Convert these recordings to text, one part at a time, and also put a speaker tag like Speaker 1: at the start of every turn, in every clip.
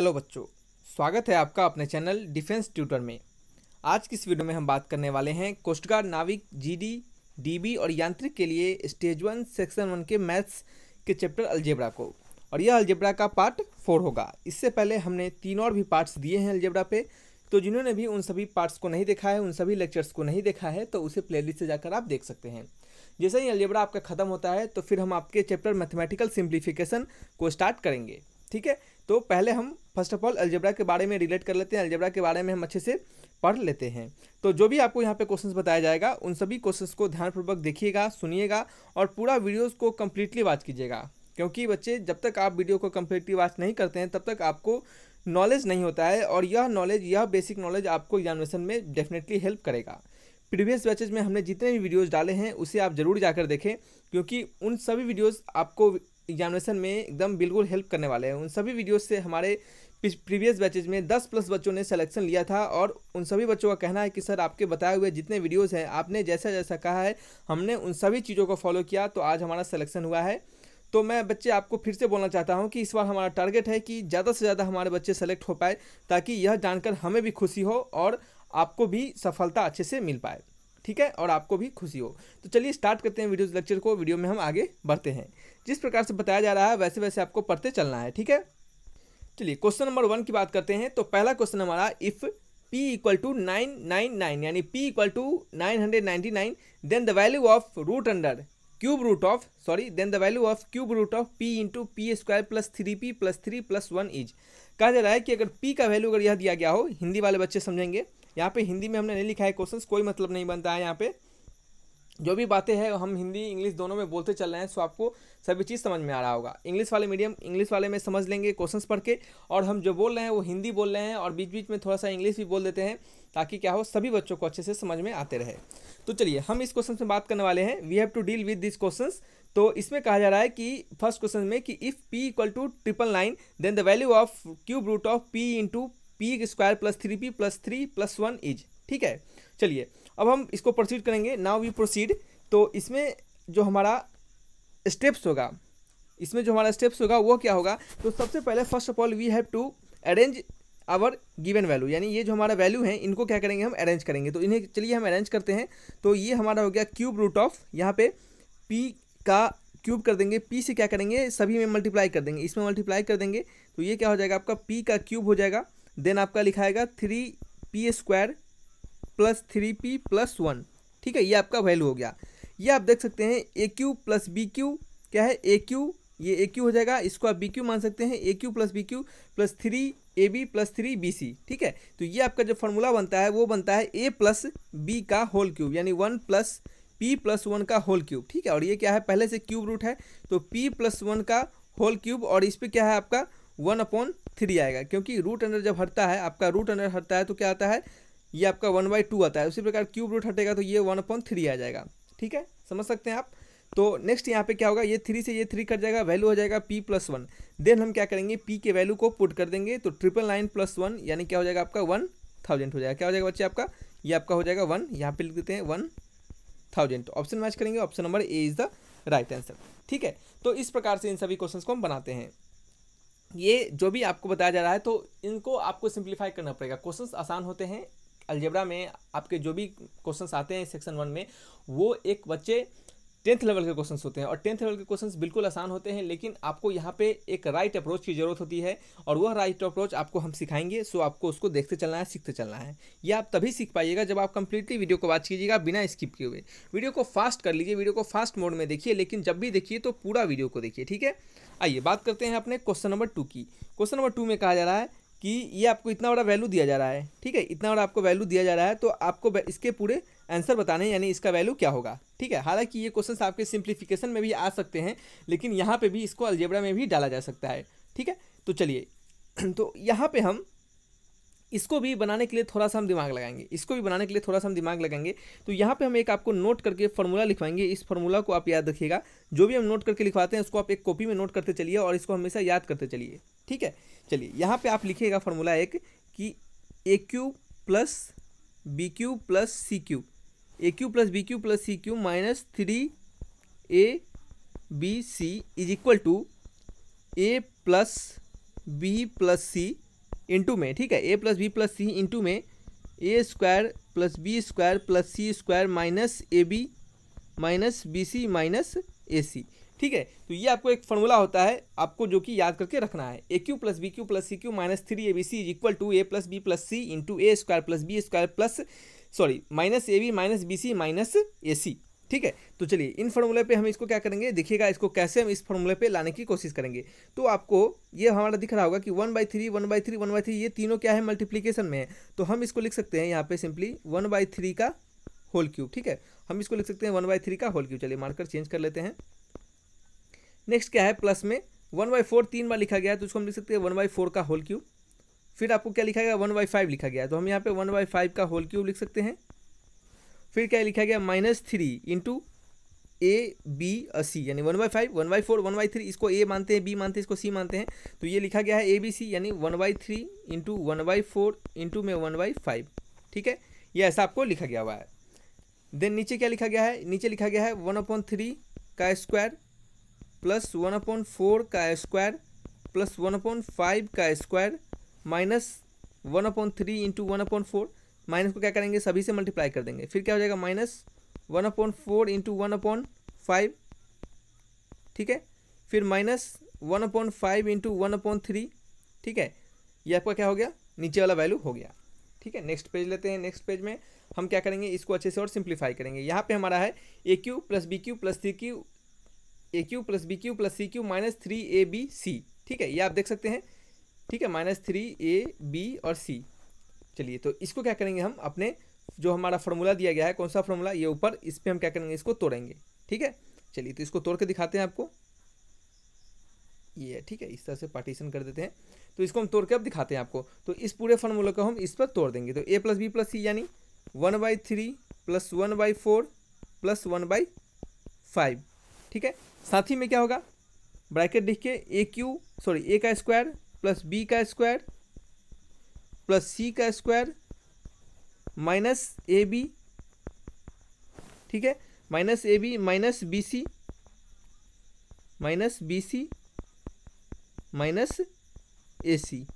Speaker 1: hello बच्चों स्वागत है आपका अपने चैनल डिफेंस ट्यूटर में आज की इस वीडियो में हम बात करने वाले हैं कोस्ट गार्ड नाविक जीडी डीबी और यांत्रिक के लिए स्टेज वन सेक्शन वन के मैथ्स के चैप्टर अल्जेब्रा को और यह अल्जेब्रा का पार्ट फोर होगा इससे पहले हमने तीन और भी पार्ट्स दिए हैं अल्जेब्रा पे तो जिन्होंने भी उन सभी पार्ट्स को नहीं देखा है उन सभी लेक्चर्स को नहीं देखा है तो उसे प्लेलिस्ट से जाकर आप देख सकते हैं जैसे ही अल्जेब्रा आपका ख़त्म होता है तो फिर हम आपके चैप्टर मैथमेटिकल सिंप्लीफिकेशन को स्टार्ट करेंगे ठीक है तो पहले हम फर्स्ट ऑफ ऑल अल्जेब्रा के बारे में रिलेट कर लेते हैं अलजेब्रा के बारे में हम अच्छे से पढ़ लेते हैं तो जो भी आपको यहाँ पे क्वेश्चंस बताया जाएगा उन सभी क्वेश्चंस को ध्यानपूर्वक देखिएगा सुनिएगा और पूरा वीडियोस को कम्प्लीटली वॉच कीजिएगा क्योंकि बच्चे जब तक आप वीडियो को कम्प्लीटली वॉच नहीं करते हैं तब तक आपको नॉलेज नहीं होता है और यह नॉलेज यह बेसिक नॉलेज आपको एग्जामिनेशन में डेफिनेटली हेल्प करेगा प्रीवियस बैचेज में हमने जितने भी वीडियोज़ डाले हैं उसे आप ज़रूर जाकर देखें क्योंकि उन सभी वीडियोज़ आपको एग्जामिनेशन में एकदम बिल्कुल हेल्प करने वाले हैं उन सभी वीडियोस से हमारे प्रीवियस बैचेज में 10 प्लस बच्चों ने सिलेक्शन लिया था और उन सभी बच्चों का कहना है कि सर आपके बताए हुए जितने वीडियोस हैं आपने जैसा जैसा कहा है हमने उन सभी चीज़ों को फॉलो किया तो आज हमारा सिलेक्शन हुआ है तो मैं बच्चे आपको फिर से बोलना चाहता हूं कि इस बार हमारा टारगेट है कि ज़्यादा से ज़्यादा हमारे बच्चे सेलेक्ट हो पाए ताकि यह जानकर हमें भी खुशी हो और आपको भी सफलता अच्छे से मिल पाए ठीक है और आपको भी खुशी हो तो चलिए स्टार्ट करते हैं वीडियो लेक्चर को वीडियो में हम आगे बढ़ते हैं जिस प्रकार से बताया जा रहा है वैसे वैसे आपको पढ़ते चलना है ठीक है चलिए क्वेश्चन नंबर वन की बात करते हैं तो पहला क्वेश्चन हमारा if p equal to nine nine nine यानी p equal to nine hundred ninety nine then the value of root under cube root of sorry then the value of cube root of p into p square plus three p plus three plus one is कहा जा रहा है कि अगर P का value अगर यह दिया गया हो हिंदी वाले बच्चे समझेंगे यहाँ पे हिंदी में हमने नहीं लिखा है क्वेश्चन कोई मतलब नहीं बनता है यहाँ पे जो भी बातें हैं हम हिंदी इंग्लिश दोनों में बोलते चल रहे हैं सो आपको सभी चीज़ समझ में आ रहा होगा इंग्लिश वाले मीडियम इंग्लिश वाले में समझ लेंगे क्वेश्चंस पढ़ के और हम जो बोल रहे हैं वो हिंदी बोल रहे हैं और बीच बीच में थोड़ा सा इंग्लिश भी बोल देते हैं ताकि क्या हो सभी बच्चों को अच्छे से समझ में आते रहे तो चलिए हम इस क्वेश्चन में बात करने वाले हैं we have to deal with this question तो इसमें कहा जा रहा है कि फर्स्ट क्वेश्चन में कि if p equal to triple nine then the value of cube root of p into p square plus three p plus three plus one is ठीक है चलिए अब हम इसको प्रोसीड करेंगे नाउ वी प्रोसीड तो इसमें जो हमारा स्टेप्स होगा इसमें जो हमारा स्टेप्स होगा वो क्या होगा तो सबसे पहले first of all we have to arrange our given value यानी ये जो हमारा वैल्यू है इनको क्या करेंगे हम अरेंज करेंगे तो इन्हें चलिए हम अरेंज करते हैं तो ये हमारा हो गया क्यूब रूट ऑफ यहाँ पे पी का क्यूब कर देंगे पी से क्या करेंगे सभी में मल्टीप्लाई कर देंगे इसमें मल्टीप्लाई कर देंगे तो ये क्या हो जाएगा आपका पी का क्यूब हो जाएगा देन आपका लिखाएगा three p square plus three p plus one ठीक है ये आपका वैल्यू हो गया ये आप देख सकते हैं a cube plus b cube क्या है ए क्यू ये ए क्यू हो जाएगा इसको आप बी क्यू मान सकते हैं a cube plus b cube plus three a b plus three b c ठीक है तो ये आपका जो फॉर्मूला बनता है वो बनता है ए प्लस बी का होल क्यूब यानी one plus p plus one का होल क्यूब ठीक है और ये क्या है पहले से क्यूब रूट है तो पी प्लस वन का होल क्यूब और इस पर क्या है आपका वन अपॉन थ्री आएगा क्योंकि रूट अंडर जब हटता है आपका रूट अंडर हटता है तो क्या आता है ये आपका वन बाई टू आता है उसी प्रकार क्यूब रूट हटेगा तो ये वन अपॉइंट थ्री आ जाएगा ठीक है समझ सकते हैं आप तो नेक्स्ट यहाँ पे क्या होगा ये थ्री से ये थ्री कट जाएगा वैल्यू हो जाएगा पी प्लस वन देन हम क्या करेंगे पी के वैल्यू को पुट कर देंगे तो ट्रिपल नाइन प्लस वन यानी क्या हो जाएगा आपका वन थाउजेंड हो जाएगा क्या हो जाएगा बच्चे आपका ये आपका हो जाएगा वन यहाँ पे लिख देते हैं वन थाउजेंड ऑप्शन मैच करेंगे option number a is the right answer ठीक है तो इस प्रकार से इन सभी क्वेश्चन को हम बनाते हैं ये जो भी आपको बताया जा रहा है तो इनको आपको सिंप्लीफाई करना पड़ेगा क्वेश्चंस आसान होते हैं अलजेबरा में आपके जो भी क्वेश्चन आते हैं सेक्शन वन में वो एक बच्चे टेंथ लेवल के क्वेश्चंस होते हैं और टेंथ लेवल के क्वेश्चंस बिल्कुल आसान होते हैं लेकिन आपको यहाँ पे एक राइट right अप्रोच की ज़रूरत होती है और वह राइट right अप्रोच आपको हम सिखाएंगे सो आपको उसको देखते चलना है सीखते चलना है यह आप तभी सीख पाइएगा जब आप कंप्लीटली वीडियो को वॉच कीजिएगा बिना स्किप किए हुए वीडियो को फास्ट कर लीजिए वीडियो को फास्ट मोड में देखिए लेकिन जब भी देखिए तो पूरा वीडियो को देखिए ठीक है आइए बात करते हैं अपने क्वेश्चन नंबर टू की क्वेश्चन नंबर टू में कहा जा रहा है कि ये आपको इतना बड़ा वैल्यू दिया जा रहा है ठीक है इतना बड़ा आपको वैल्यू दिया जा रहा है तो आपको इसके पूरे आंसर बताने यानी इसका वैल्यू क्या होगा ठीक है हालांकि ये क्वेश्चन आपके सिंप्लीफिकेशन में भी आ सकते हैं लेकिन यहाँ पर भी इसको अलजेबड़ा में भी डाला जा सकता है ठीक है तो चलिए तो यहाँ पर हम इसको भी बनाने के लिए थोड़ा सा हम दिमाग लगाएंगे इसको भी बनाने के लिए थोड़ा सा हम दिमाग लगाएंगे तो यहाँ पे हम एक आपको नोट करके फॉर्मूला लिखवाएंगे इस फॉर्मूला को आप याद रखिएगा जो भी हम नोट करके लिखवाते हैं उसको आप एक कॉपी में नोट करते चलिए और इसको हमेशा याद करते चलिए ठीक है चलिए यहाँ पे आप लिखिएगा फॉर्मूला एक कि a cube plus b cube plus c cube a cube plus b cube plus c cube minus three a b c is equal to a plus b plus c into में ठीक है a plus b plus c into में a square plus b square plus c square minus a b minus b c minus a c ठीक है तो ये आपको एक फॉर्मूला होता है आपको जो कि याद करके रखना है a cube plus b cube plus c cube minus three a b c is equal to a plus b plus c into a square plus b square plus sorry minus a b minus b c minus a c ठीक है तो चलिए इन फॉर्मूले पे हम इसको क्या करेंगे देखिएगा इसको कैसे हम इस फॉर्मूले पे लाने की कोशिश करेंगे तो आपको ये हमारा दिख रहा होगा कि one by three one by three one by three ये तीनों क्या है मल्टीप्लीकेशन में है तो हम इसको लिख सकते हैं यहाँ पे सिंपली वन बाई थ्री का होल क्यूब ठीक है हम इसको लिख सकते हैं वन बाई थ्री का होल क्यूब चलिए मार्कर चेंज कर लेते हैं नेक्स्ट क्या है प्लस में वन बाई फोर तीन बार लिखा गया है तो उसको हम लिख सकते हैं वन बाई फोर का होल क्यूब फिर आपको क्या लिखा गया वन बाई फाइव लिखा गया तो हम यहाँ पे वन बाई फाइव का होल क्यूब लिख सकते हैं फिर क्या लिखा गया minus three into a b और सी यानी one by five one by four one by three इसको ए मानते हैं बी मानते हैं इसको सी मानते हैं तो ये लिखा गया है ए बी सी यानी one by three into one by four into में वन बाई फाइव ठीक है ये ऐसा आपको लिखा गया हुआ है देन नीचे क्या लिखा गया है नीचे लिखा गया है वन अपॉइंट थ्री का square plus one upon four का square plus one upon five का square minus one upon three into one upon four minus को क्या करेंगे सभी से मल्टीप्लाई कर देंगे फिर क्या हो जाएगा minus one upon four into one upon five ठीक है फिर minus one upon five into one upon three ठीक है ये आपका क्या हो गया नीचे वाला वैल्यू हो गया ठीक है नेक्स्ट पेज लेते हैं नेक्स्ट पेज में हम क्या करेंगे इसको अच्छे से और सिंप्लीफाई करेंगे यहाँ पे हमारा है a cube plus b cube plus three cube a cube plus b cube plus c cube minus three a b c ठीक है ये आप देख सकते हैं ठीक है माइनस थ्री ए बी और सी चलिए तो इसको क्या करेंगे हम अपने जो हमारा फॉर्मूला दिया गया है कौन सा फॉर्मूला ये ऊपर इस पर हम क्या करेंगे इसको तोड़ेंगे ठीक है चलिए तो इसको तोड़ के दिखाते हैं आपको ये है ठीक है इस तरह से पार्टीशन कर देते हैं तो इसको हम तोड़ के अब दिखाते हैं आपको तो इस पूरे फॉर्मूला को हम इस पर तोड़ देंगे तो a plus b plus c यानी one by three plus one by four plus one by five ठीक है साथ ही में क्या होगा ब्रैकेट लिख के ए क्यू सॉरी ए का स्क्वायर प्लस बी का स्क्वायर प्लस सी का स्क्वायर माइनस ए बी ठीक है minus a b minus b c minus b c minus a c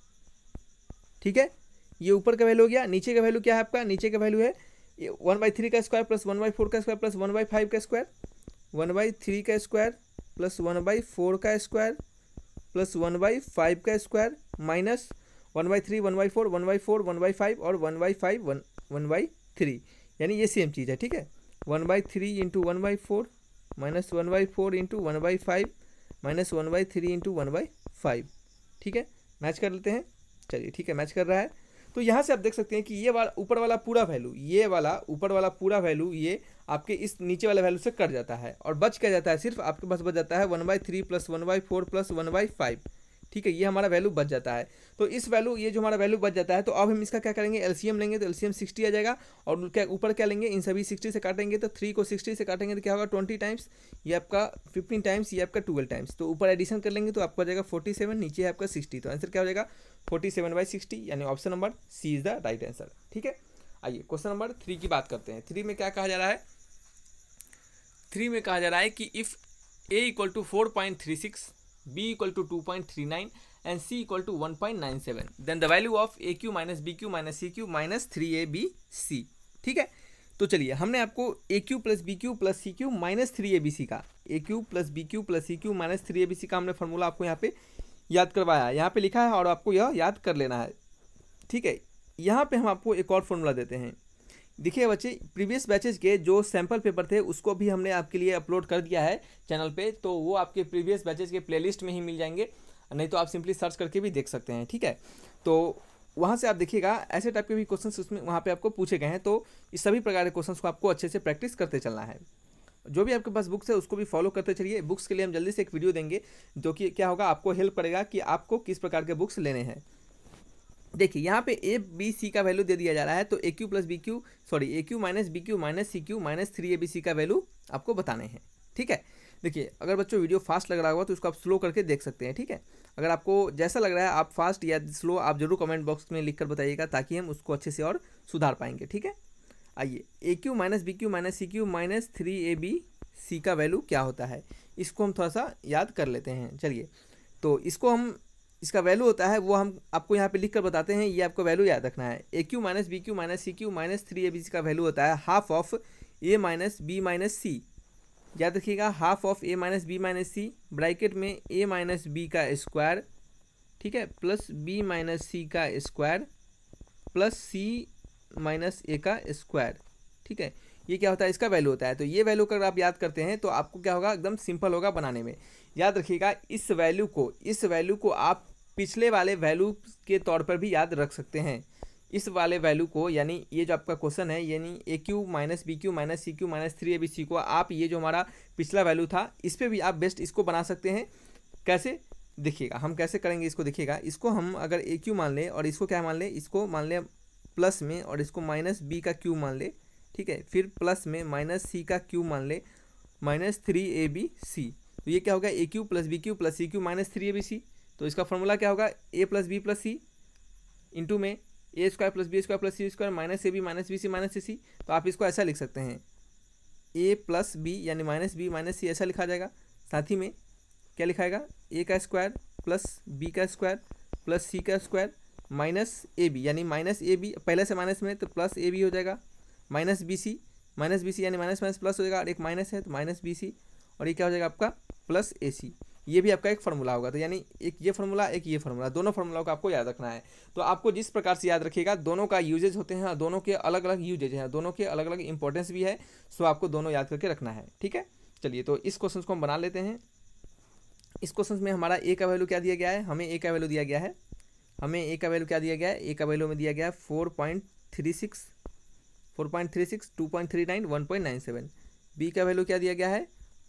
Speaker 1: ठीक है ये ऊपर का वैल्यू हो गया नीचे का वैल्यू क्या है आपका नीचे का वैल्यू है वन बाई थ्री का square plus one by four का square plus one by five का स्क्वायर वन बाई थ्री का square plus one by four का square plus one by five का square minus one by three one by four one by four one by five और one by five one one by three यानी ये same चीज़ है ठीक है one by three into one by four minus one by four into one by five minus one by three into one by five ठीक है match कर लेते हैं चलिए ठीक है मैच कर रहा है तो यहाँ से आप देख सकते हैं कि ये वाला ऊपर वाला पूरा वैल्यू ये वाला ऊपर वाला पूरा वैल्यू ये आपके इस नीचे वाले वैल्यू से कट जाता है और बच क्या जाता है सिर्फ आपके पास बच जाता है one by three plus one by four plus one by five ठीक है ये हमारा वैल्यू बच जाता है तो इस वैल्यू ये जो हमारा वैल्यू बच जाता है तो अब हम इसका क्या करेंगे एलसीएम लेंगे तो एलसीएम 60 आ जाएगा और क्या ऊपर क्या लेंगे इन सभी 60 से काटेंगे तो थ्री को 60 से काटेंगे तो क्या होगा 20 टाइम्स ये आपका 15 टाइम्स ये आपका 12 टाइम्स तो ऊपर एडिशन कर लेंगे तो आपका आ जाएगा सेवन नीचे है आपका सिक्सटी तो आंसर क्या हो जाएगा फोर्टी सेवन बाई सिक्सटी यानी option number C is the right answer ठीक है आइए क्वेश्चन नंबर थ्री की बात करते हैं थ्री में क्या कहा जा रहा है थ्री में कहा जा रहा है कि if a equal to four point three six b equal to two point three nine and c equal to one point nine seven then the value of a cube minus b cube minus c cube minus three a b c ठीक है तो चलिए हमने आपको a cube plus b cube plus c cube minus three a b c का a cube plus b cube plus c cube minus three a b c का हमने formula आपको यहाँ पे याद करवाया है यहाँ पे लिखा है और आपको यह याद कर लेना है ठीक है यहाँ पे हम आपको एक और फॉर्मूला देते हैं देखिए बच्चे प्रीवियस बैचेज के जो सैम्पल पेपर थे उसको भी हमने आपके लिए अपलोड कर दिया है चैनल पे तो वो आपके प्रीवियस बैचेज के प्लेलिस्ट में ही मिल जाएंगे नहीं तो आप सिंपली सर्च करके भी देख सकते हैं ठीक है तो वहाँ से आप देखिएगा ऐसे टाइप के भी क्वेश्चन उसमें वहाँ पर आपको पूछे गए हैं तो इस सभी प्रकार के क्वेश्चन को आपको अच्छे से प्रैक्टिस करते चलना है जो भी आपके पास बुक्स है उसको भी फॉलो करते चलिए बुक्स के लिए हम जल्दी से एक वीडियो देंगे जो कि क्या होगा आपको हेल्प करेगा कि आपको किस प्रकार के बुक्स लेने हैं देखिए यहाँ पे ए बी सी का वैल्यू दे दिया जा रहा है तो a cube plus b cube sorry a cube minus b cube minus c cube minus three a b c का वैल्यू आपको बताने हैं ठीक है देखिए अगर बच्चों वीडियो फास्ट लग रहा होगा तो उसको आप स्लो करके देख सकते हैं ठीक है अगर आपको जैसा लग रहा है आप फास्ट या स्लो आप जरूर कमेंट बॉक्स में लिख कर बताइएगा ताकि हम उसको अच्छे से और सुधार पाएंगे ठीक है आइए a cube minus b cube minus c cube minus three a b c का वैल्यू क्या होता है इसको हम थोड़ा सा याद कर लेते हैं चलिए तो इसको हम इसका वैल्यू होता है वो हम आपको यहाँ पे लिख कर बताते हैं ये आपको वैल्यू याद रखना है a cube minus b cube minus c cube minus three a b का वैल्यू होता है half of a minus b minus c याद रखिएगा half of a minus b minus c bracket में ए माइनस बी का square ठीक है plus b minus c का square plus c minus a का स्क्वायर ठीक है ये क्या होता है इसका वैल्यू होता है तो ये वैल्यू अगर आप याद करते हैं तो आपको क्या होगा एकदम सिंपल होगा बनाने में याद रखिएगा इस वैल्यू को इस वैल्यू को आप पिछले वाले वैल्यू के तौर पर भी याद रख सकते हैं इस वाले वैल्यू को यानी ये जो आपका क्वेश्चन है यानी a cube minus b cube minus c cube minus three a b c को आप ये जो हमारा पिछला वैल्यू था इस पर भी आप बेस्ट इसको बना सकते हैं कैसे देखिएगा हम कैसे करेंगे इसको देखिएगा इसको हम अगर ए क्यू मान लें और इसको क्या मान लें इसको मान लें प्लस में और इसको माइनस बी का क्यू मान लें ठीक है फिर प्लस में माइनस सी का क्यू मान लें minus three a b c तो ये क्या होगा a cube plus b cube plus c cube minus three a b c तो इसका फॉर्मूला क्या होगा a plus b plus c into में a square plus b square plus c square minus a b minus b c minus a c तो आप इसको ऐसा लिख सकते हैं ए प्लस बी यानी माइनस बी माइनस सी ऐसा लिखा जाएगा साथ ही में क्या लिखाएगा ए का स्क्वायर प्लस बी का स्क्वायर प्लस सी का स्क्वायर माइनस ए बी यानी माइनस ए बी पहले से माइनस में तो प्लस ए बी हो जाएगा minus b c minus b c यानी माइनस माइनस प्लस हो जाएगा और एक माइनस है तो माइनस बी सी और ये क्या हो जाएगा आपका प्लस ए सी ये भी आपका एक फॉर्मूला होगा तो यानी एक ये फॉर्मूला एक ये फॉर्मूला दोनों फॉर्मूला को आपको याद रखना है तो आपको जिस प्रकार से याद रखिएगा दोनों का यूजेज होते हैं और दोनों के अलग अलग यूजेज हैं दोनों के अलग अलग इंपॉर्टेंस भी है सो आपको दोनों याद करके रखना है ठीक है चलिए तो इस क्वेश्चन को हम बना लेते हैं इस क्वेश्चन में हमारा ए का वैल्यू क्या दिया गया है हमें ए का वैल्यू दिया गया है हमें ए का वैल्यू क्या दिया गया है ए का वैल्यू में दिया गया है four point three six four point three six two point three nine one point nine seven b का वैल्यू क्या दिया गया है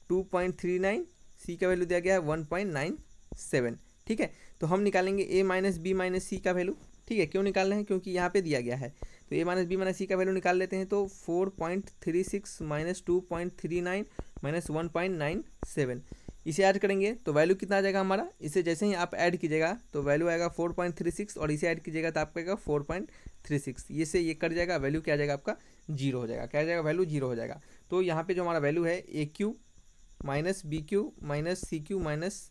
Speaker 1: two point three nine c का वैल्यू दिया गया है वन पॉइंट नाइन सेवन ठीक है तो हम निकालेंगे a minus b minus c का वैल्यू ठीक है क्यों निकाल रहे हैं क्योंकि यहाँ पे दिया गया है तो a minus b minus c का वैल्यू निकाल लेते हैं तो four point three six minus two point three nine minus one point nine seven इसे ऐड करेंगे तो वैल्यू कितना आ जाएगा हमारा इसे जैसे ही आप ऐड कीजिएगा तो वैल्यू आएगा फोर पॉइंट थ्री सिक्स और इसे ऐड कीजिएगा तो आपका आएगा फोर पॉइंट थ्री सिक्स ये से ये कट जाएगा वैल्यू क्या आ जाएगा आपका जीरो हो जाएगा क्या जाएगा वैल्यू जीरो हो जाएगा तो यहाँ पे जो हमारा वैल्यू है a cube minus b cube minus c cube minus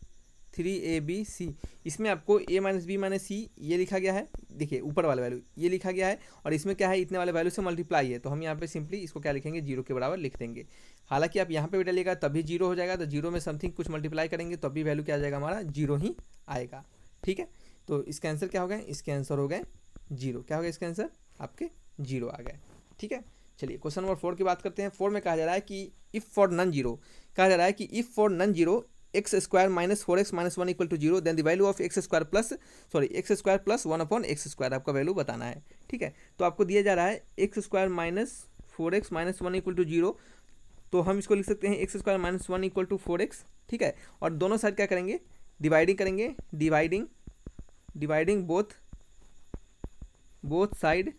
Speaker 1: three a b c इसमें आपको a minus b minus c ये लिखा गया है देखिए ऊपर वाला वैल्यू ये लिखा गया है और इसमें क्या है इतने वाले वैल्यू से मल्टीप्लाई है तो हम यहाँ पे सिंपली इसको क्या लिखेंगे जीरो के बराबर लिख देंगे हालांकि आप यहाँ पे भी डालिएगा तभी जीरो हो जाएगा तो जीरो में समथिंग कुछ मल्टीप्लाई करेंगे तब भी वैल्यू क्या जाएगा हमारा जीरो ही आएगा ठीक है तो इसका आंसर क्या हो गया इसके आंसर हो गए जीरो क्या हो गया इसका आंसर आपके जीरो आ गए ठीक है चलिए क्वेश्चन नंबर फोर की बात करते हैं फोर में कहा जा रहा है कि इफ़ फॉर नन जीरो कहा जा रहा है कि if for non zero x square minus four x minus one equal to zero then the value of x square plus sorry x square plus one upon x square आपका value बताना है ठीक है तो आपको दिया जा रहा है x square minus four x minus one equal to zero तो हम इसको लिख सकते हैं x square minus one equal to four x ठीक है और दोनों साइड क्या करेंगे डिवाइडिंग करेंगे dividing dividing both both side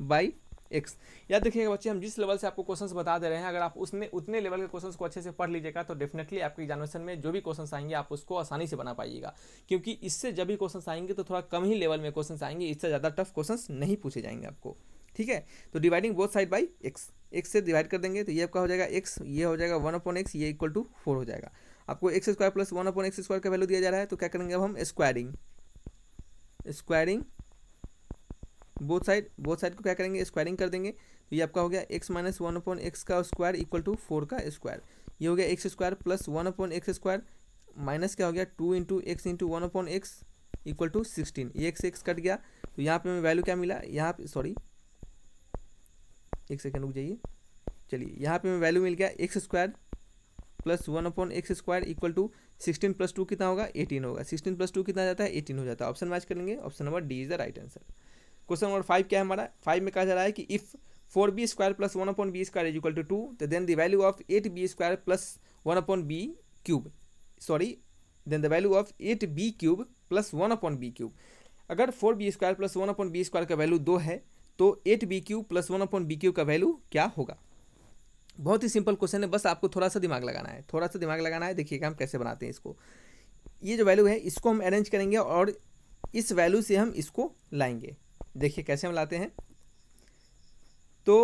Speaker 1: by x याद देखिएगा बच्चे हम जिस लेवल से आपको क्वेश्चंस बता दे रहे हैं अगर आप उसने उतने लेवल के क्वेश्चंस को अच्छे से पढ़ लीजिएगा तो डेफिनेटली आपके एग्जामिनेशन में जो भी क्वेश्चंस आएंगे आप उसको आसानी से बना पाइएगा क्योंकि इससे जब भी क्वेश्चन आएंगे तो थोड़ा कम ही लेवल में क्वेश्चन आएंगे इससे ज़्यादा टफ क्वेश्चन नहीं पूछे जाएंगे आपको ठीक है तो dividing both side by x x से डिवाइड कर देंगे तो ये आपका हो जाएगा एक्स ये हो जाएगा वन अपॉन एक्स ये इक्वल टू फोर हो जाएगा आपको x square plus one upon x square का वैल्यू दिया जा रहा है तो क्या करेंगे अब हम squaring squaring both side both side को क्या करेंगे स्क्वायरिंग कर देंगे तो ये आपका हो गया x minus one upon x का स्क्वायर इक्वल टू फोर का स्क्वायर ये हो गया x square plus one upon x square minus क्या हो गया two into x into one upon x equal to sixteen ये एक्स एक्स कट गया तो यहाँ पे हमें वैल्यू क्या मिला यहाँ पे सॉरी एक सेकेंड रुक जाइए चलिए यहाँ पे हमें वैल्यू मिल गया x square plus one upon x square equal to sixteen plus two कितना होगा एटीन होगा सिक्सटीन प्लस टू कितना जाता है एटीन हो जाता है ऑप्शन मैच करेंगे option number D is the right answer question number five क्या है हमारा फाइव में कहा जा रहा है कि if four b square plus one upon b square is equal to two तो then the value of eight b square plus one upon b cube sorry then the value of eight b cube plus one upon b cube अगर four b square plus one upon b square का value दो है तो eight b cube plus one upon b cube का value क्या होगा बहुत ही simple question है बस आपको थोड़ा सा दिमाग लगाना है थोड़ा सा दिमाग लगाना है देखिएगा हम कैसे बनाते हैं इसको ये जो वैल्यू है इसको हम अरेंज करेंगे और इस वैल्यू से हम इसको लाएंगे देखिए कैसे हम लाते हैं तो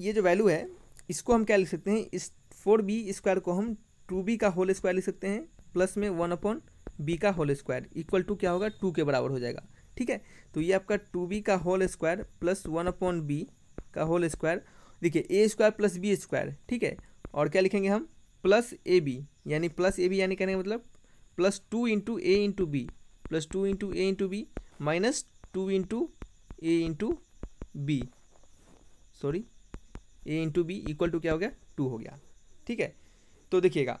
Speaker 1: ये जो वैल्यू है इसको हम क्या लिख सकते हैं इस फोर बी स्क्वायर को हम टू बी का होल स्क्वायर लिख सकते हैं प्लस में वन अपॉन बी का होल स्क्वायर इक्वल टू क्या होगा टू के बराबर हो जाएगा ठीक है तो ये आपका टू बी का whole square plus one upon b का होल स्क्वायर देखिए a square plus b square ठीक है और क्या लिखेंगे हम प्लस ए बी यानी प्लस ए बी यानी कहने का मतलब plus two into a into b plus two into a into b minus two into a into b sorry a into b equal to क्या हो गया टू हो गया ठीक है तो देखिएगा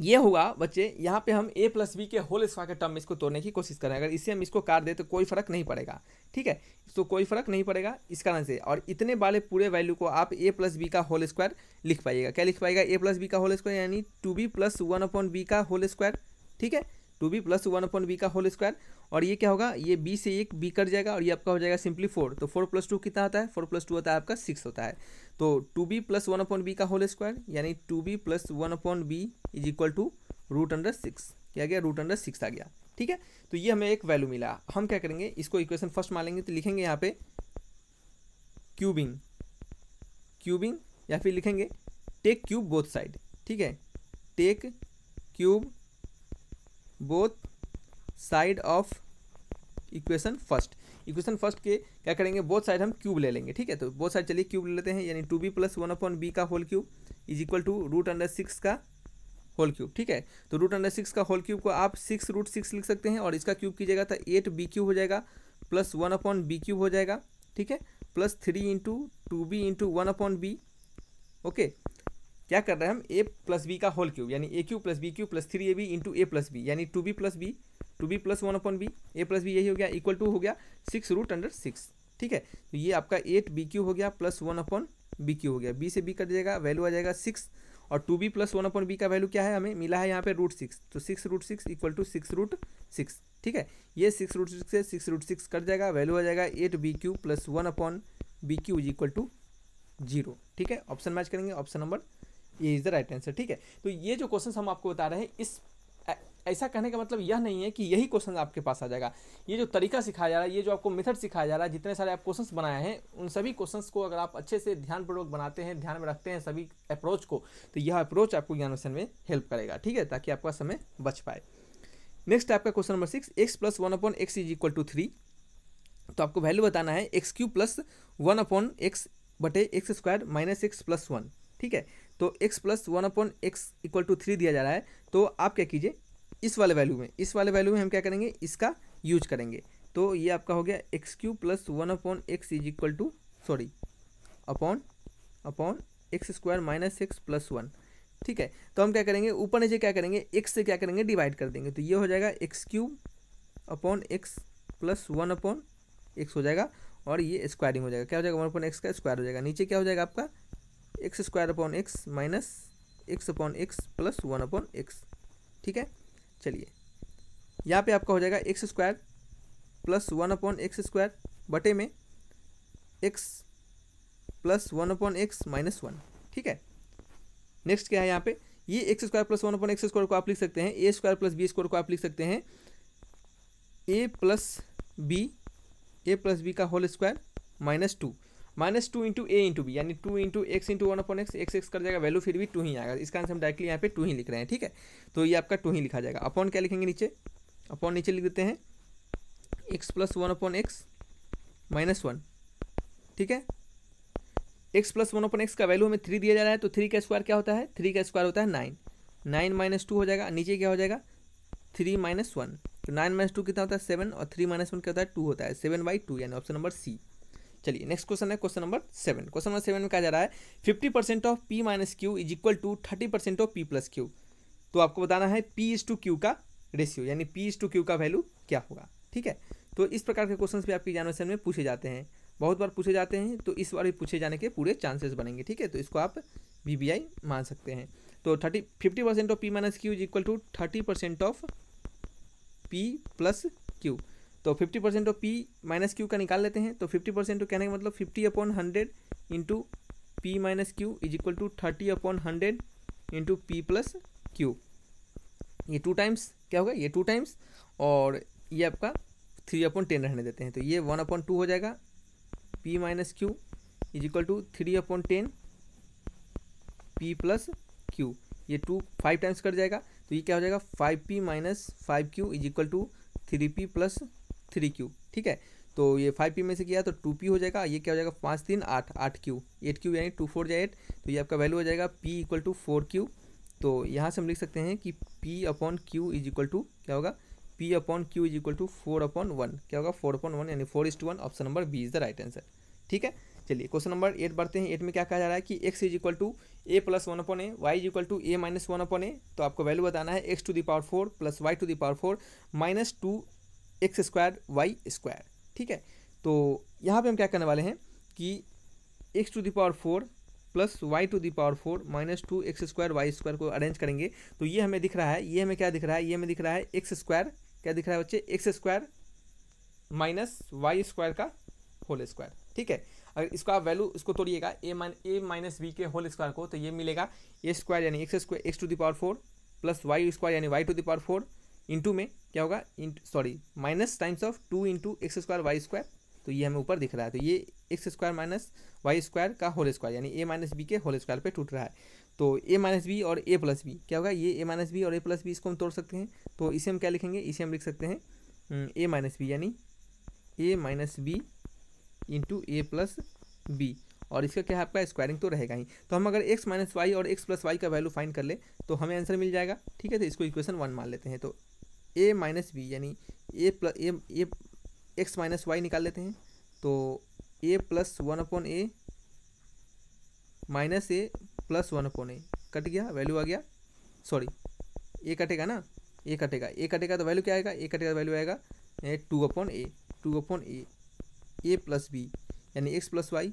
Speaker 1: ये हुआ बच्चे यहाँ पे हम ए प्लस बी के होल स्क्वायर के टर्म में इसको तोड़ने की कोशिश करें अगर इसे हम इसको काट दें तो कोई फर्क नहीं पड़ेगा ठीक है तो कोई फर्क नहीं पड़ेगा इस कारण से और इतने वाले पूरे वैल्यू को आप ए प्लस बी का होल स्क्वायर लिख पाइएगा क्या लिख पाएगा ए प्लस बी का होल स्क्वायर यानी two b plus one upon b का होल स्क्वायर ठीक है two b plus one upon b का होल स्क्वायर और ये क्या होगा ये बी से एक बी कर जाएगा और ये आपका हो जाएगा सिंपली फोर तो फोर प्लस टू कितना होता है फोर प्लस टू होता है आपका सिक्स होता है तो two b plus one upon b का होल स्क्वायर यानी two b plus one upon b is equal to root under six क्या गया रूट अंडर सिक्स आ गया ठीक है तो ये हमें एक वैल्यू मिला हम क्या करेंगे इसको इक्वेशन फर्स्ट मानेंगे तो लिखेंगे यहाँ पे क्यूबिंग क्यूबिंग या फिर लिखेंगे टेक क्यूब बोथ साइड ठीक है take cube both side of equation first equation first के क्या करेंगे बोथ साइड हम क्यूब ले लेंगे ठीक है तो बोथ साइड चलिए क्यूब ले लेते हैं यानी two b plus one upon b का whole cube is equal to root under six का होल क्यूब ठीक है तो रूट अंडर सिक्स का होल क्यूब को आप सिक्स रूट सिक्स लिख सकते हैं और इसका क्यूब कीजिएगा तो एट बी क्यूब हो जाएगा plus one upon b cube हो जाएगा ठीक है plus three into two b into one upon b okay क्या कर रहे हैं हम ए प्लस बी का होल क्यूब यानी a cube plus b cube plus three a b into a plus b यानी two b plus b two b plus one upon b a plus b यही हो गया equal to हो गया six root under six ठीक है तो ये आपका एट बी क्यू हो गया plus one upon b cube हो गया बी से बी कट जाएगा वैल्यू आ जाएगा सिक्स और two b plus one upon b का वैल्यू क्या है हमें मिला है यहाँ पे रूट सिक्स तो six root six equal to six root six ठीक है ये सिक्स रूट सिक्स से सिक्स रूट सिक्स कट जाएगा वैल्यू आ जाएगा eight b cube plus one upon b Q is equal to zero ठीक है ऑप्शन मैच करेंगे ऑप्शन नंबर ये इज़ द राइट आंसर ठीक है तो ये जो क्वेश्चन हम आपको बता रहे हैं इस ऐसा कहने का मतलब यह नहीं है कि यही क्वेश्चन आपके पास आ जाएगा ये जो तरीका सिखाया जा रहा है ये जो आपको मेथड सिखाया जा रहा है जितने सारे आप क्वेश्चंस बनाए हैं उन सभी क्वेश्चंस को अगर आप अच्छे से ध्यानपूर्वक बनाते हैं ध्यान में रखते हैं सभी अप्रोच को तो यह अप्रोच आपको ज्ञानवेशन में हेल्प करेगा ठीक है ताकि आपका समय बच पाए नेक्स्ट आपका question number six x plus one upon x is equal to three तो आपको वैल्यू बताना है x cube plus one upon x बटे x square minus x plus one ठीक है तो x plus one upon x equal to three दिया जा रहा है तो आप क्या कीजिए इस वाले वैल्यू में इस वाले वैल्यू में हम क्या करेंगे इसका यूज करेंगे तो ये आपका हो गया x cube plus one upon x is equal to sorry upon upon x square minus x plus one ठीक है तो हम क्या करेंगे ऊपर नीचे क्या करेंगे एक्स से क्या करेंगे डिवाइड कर देंगे तो ये हो जाएगा x cube upon x plus one upon x हो जाएगा और ये स्क्वायरिंग हो जाएगा क्या हो जाएगा वन अपॉन एक्स का स्क्वायर हो जाएगा नीचे क्या हो जाएगा आपका x square upon x minus x upon x plus one upon x ठीक है चलिए यहाँ पे आपका हो जाएगा x square plus one upon x square बटे में x plus one upon x minus one ठीक है नेक्स्ट क्या है यहाँ पे ये x square plus one upon x square को आप लिख सकते हैं a square plus b square को आप लिख सकते हैं a plus b a plus b का whole square minus two minus two into a into b यानी two into x into one upon x x x कर जाएगा वैल्यू फिर भी टू ही आएगा इसका आंसर हम डायरेक्टली यहाँ पे टू ही लिख रहे हैं ठीक है तो ये आपका टू ही लिखा जाएगा अपॉन क्या लिखेंगे नीचे अपॉन नीचे लिख देते हैं x plus one upon x minus one ठीक है x plus one upon x का वैल्यू हमें थ्री दिया जा रहा है तो थ्री का स्क्वायर क्या होता है थ्री का स्क्वायर होता है नाइन नाइन माइनस टू हो जाएगा नीचे क्या हो जाएगा थ्री माइनस वन तो नाइन माइनस टू कितना होता है सेवन और थ्री माइनस वन क्या होता है टू होता है सेवन बाई टू यानी ऑप्शन नंबर सी चलिए नेक्स्ट क्वेश्चन है question number seven question number seven में कहा जा रहा है fifty percent of p minus q is equal to thirty percent of p plus q तो आपको बताना है पी इज टू क्यू का रेशियो यानी पी इज टू क्यू का वैल्यू क्या होगा ठीक है तो इस प्रकार के क्वेश्चन भी आपके एग्जामिनेशन में पूछे जाते हैं बहुत बार पूछे जाते हैं तो इस बार भी पूछे जाने के पूरे चांसेस बनेंगे ठीक है तो इसको आप वी मान सकते हैं तो thirty fifty percent of p minus q is equal to thirty percent of p plus q तो fifty percent of p minus q का निकाल लेते हैं तो फिफ्टी परसेंट तो कहने का मतलब fifty upon hundred into p minus q is equal to thirty upon hundred into p plus q ये टू टाइम्स क्या होगा ये टू टाइम्स और ये आपका थ्री अपॉन टेन रहने देते हैं तो ये वन अपॉन टू हो जाएगा p minus q is equal to three upon ten p plus q ये टू फाइव टाइम्स कट जाएगा तो ये क्या हो जाएगा five p minus five q is equal to three p plus three q ठीक है तो ये फाइव पी में से किया तो टू पी हो जाएगा ये क्या हो जाएगा पाँच तीन आठ आठ क्यू एट क्यू यानी टू फोर या एट तो ये आपका वैल्यू हो जाएगा p equal to four q तो यहाँ से हम लिख सकते हैं कि p upon q is equal to क्या होगा p upon q is equal to four upon one क्या होगा फोर अपॉन वन यानी four is to one option number b is the right answer ठीक है चलिए क्वेश्चन नंबर एट बढ़ते हैं एट में क्या कहा जा रहा है कि x is equal to a plus one upon a y is equal to a minus one upon a तो आपको वैल्यू बताना है x to the power four plus y to the power four minus two x square y square ठीक है तो यहाँ पे हम क्या करने वाले हैं कि x to the power four plus y to the power four minus two x square y square को अरेंज करेंगे तो ये हमें दिख रहा है ये हमें क्या दिख रहा है ये हमें दिख रहा है एक्स स्क्वायर क्या दिख रहा है बच्चे x square minus y square का होल स्क्वायर ठीक है अगर इसका वैल्यू इसको तोड़िएगा a minus a minus b के होल स्क्वायर को तो ये मिलेगा ए स्क्वायर यानी x square x to the power four plus y square यानी y to the power four into में क्या होगा sorry minus times of two into x square y square तो ये हमें ऊपर दिख रहा है तो ये x square minus y square का होल स्क्वायर यानी ए माइनस बी के होल स्क्वायर पे टूट रहा है तो ए माइनस बी और ए प्लस बी क्या होगा ये ए माइनस बी और ए प्लस बी इसको हम तोड़ सकते हैं तो इसे हम क्या लिखेंगे इसे हम लिख सकते हैं ए माइनस बी यानी a minus b into a plus b और इसका क्या आपका स्क्वायरिंग तो रहेगा ही तो हम अगर एक्स माइनस वाई और एक्स प्लस वाई का वैल्यू फाइंड कर ले तो हमें आंसर मिल जाएगा ठीक है तो इसको इक्वेशन वन मान लेते हैं तो ए माइनस बी यानी a plus a a x minus y निकाल लेते हैं तो a plus one upon a minus a plus one upon a cut गया वैल्यू आ गया सॉरी ए कटेगा ना ए कटेगा ए कटेगा तो वैल्यू क्या आएगा ए कटेगा तो वैल्यू आएगा two upon a two upon a a plus b यानी एक्स प्लस वाई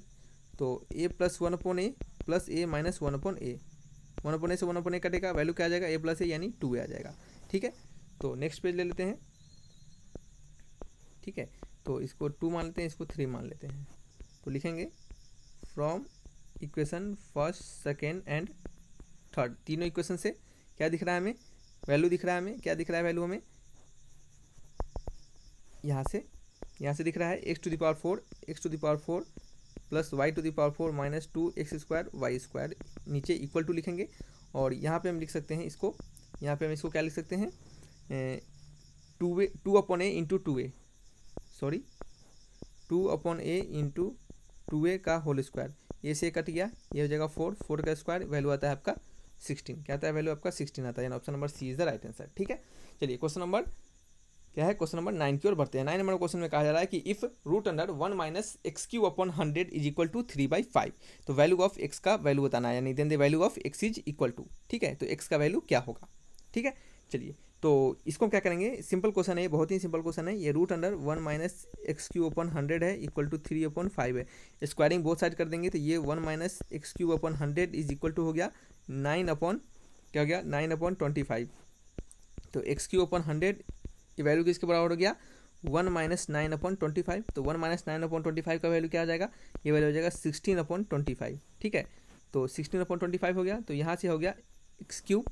Speaker 1: तो a plus one upon a plus a minus one upon a one upon a से वन अपॉन ए कटेगा वैल्यू क्या आ जाएगा ए प्लस ए यानी to ए आ जाएगा ठीक है तो नेक्स्ट पेज ले लेते हैं ठीक है तो इसको टू मान लेते हैं इसको थ्री मान लेते हैं तो लिखेंगे from equation first second and third तीनों इक्वेशन से क्या दिख रहा है हमें वैल्यू दिख रहा है हमें क्या दिख रहा है वैल्यू हमें यहाँ से यहाँ से दिख रहा है x to the power four x to the power four plus y to the power four minus two x square y square नीचे इक्वल टू लिखेंगे और यहाँ पे हम लिख सकते हैं इसको यहाँ पे हम इसको क्या लिख सकते हैं two a two upon a into two a sorry two upon a into two a का होल स्क्वायर ए से कट गया ये हो जाएगा फोर फोर का स्क्वायर वैल्यू आता है आपका सिक्सटीन क्या आता है वैल्यू आपका सिक्सटीन आता है यानी option number c is the right answer ठीक है चलिए क्वेश्चन नंबर क्या है क्वेश्चन नंबर नाइन की ओर बढ़ते हैं नाइन नंबर क्वेश्चन में कहा जा रहा है कि if root under one minus x cube upon hundred is equal to three by five तो वैल्यू ऑफ एक्स का वैल्यू बताना है यानी then the value of x is equal to ठीक है तो एक्स का वैल्यू क्या होगा ठीक है चलिए तो इसको हम क्या करेंगे सिंपल क्वेश्चन है बहुत ही सिंपल क्वेश्चन है ये root under one minus x cube upon hundred है equal to three upon five है स्क्वायरिंग बहुत साइड कर देंगे तो ये one minus x cube upon hundred is equal to हो गया नाइन अपॉन क्या हो गया नाइन अपॉन ट्वेंटी फाइव तो एक्स क्यू ओपन हंड्रेड ये वैल्यू किसके बराबर हो गया one minus nine upon twenty five तो one minus nine upon twenty five का वैल्यू क्या हो जाएगा ये वैल्यू हो जाएगा सिक्सटीन अपॉन ट्वेंटी फाइव ठीक है तो सिक्सटीन अपॉन ट्वेंटी फाइव हो गया तो यहाँ से हो गया एक्स क्यूब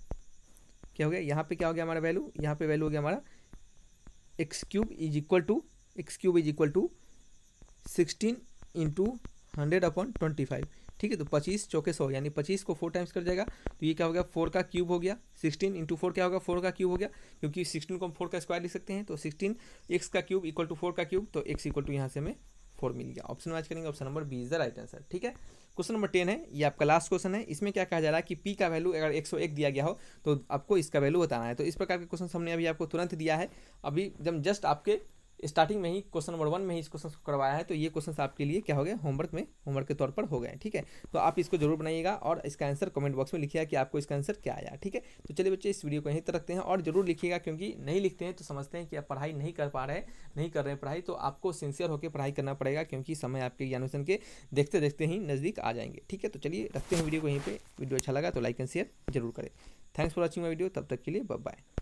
Speaker 1: क्या हो गया यहाँ पे क्या हो गया हमारा वैल्यू यहाँ पे वैल्यू हो गया हमारा x cube is equal to x cube is equal to sixteen into hundred upon twenty five ठीक है तो पच्चीस चौके सौ यानी पच्चीस को फोर टाइम्स कर जाएगा तो ये क्या हो गया फोर का क्यूब हो गया सिक्सटीन इंटू फोर क्या होगा फोर का क्यूब हो गया क्योंकि सिक्सटीन को हम फोर का स्क्वायर लिख सकते हैं तो सिक्सटीन एक्स का क्यूब इक्वल टू फोर का क्यूब तो एक्स इक्वल टू यहाँ से हमें फोर मिल गया ऑप्शन वाइज करेंगे option number b is the right answer ठीक है क्वेश्चन नंबर टेन है ये आपका लास्ट क्वेश्चन है इसमें क्या कहा जा रहा है कि पी का वैल्यू अगर 101 दिया गया हो तो आपको इसका वैल्यू बताना है तो इस प्रकार के क्वेश्चन हमने अभी आपको तुरंत दिया है अभी जब जस्ट आपके स्टार्टिंग में ही क्वेश्चन नंबर वन में ही इस क्वेश्चन को करवाया है तो ये क्वेश्चन आपके लिए क्या हो गए होमवर्क में होमवर्क के तौर पर हो गए ठीक है तो आप इसको जरूर बनाइएगा और इसका आंसर कमेंट बॉक्स में लिखिएगा कि आपको इसका आंसर क्या आया ठीक है तो चलिए बच्चे इस वीडियो को यहीं तक रखते हैं और जरूर लिखिएगा क्योंकि नहीं लिखते हैं तो समझते हैं कि आप पढ़ाई नहीं कर पा रहे नहीं कर रहे हैं पढ़ाई तो आपको सिंसियर होकर पढ़ाई करना पड़ेगा क्योंकि समय आपके एग्जामिनेशन के देखते देखते ही नज़दीक आ जाएंगे ठीक है तो चलिए रखते हैं वीडियो को यहीं पर वीडियो अच्छा लगा तो लाइक एंड शेयर जरूर करें thanks for watching my video तब तक के लिए बाय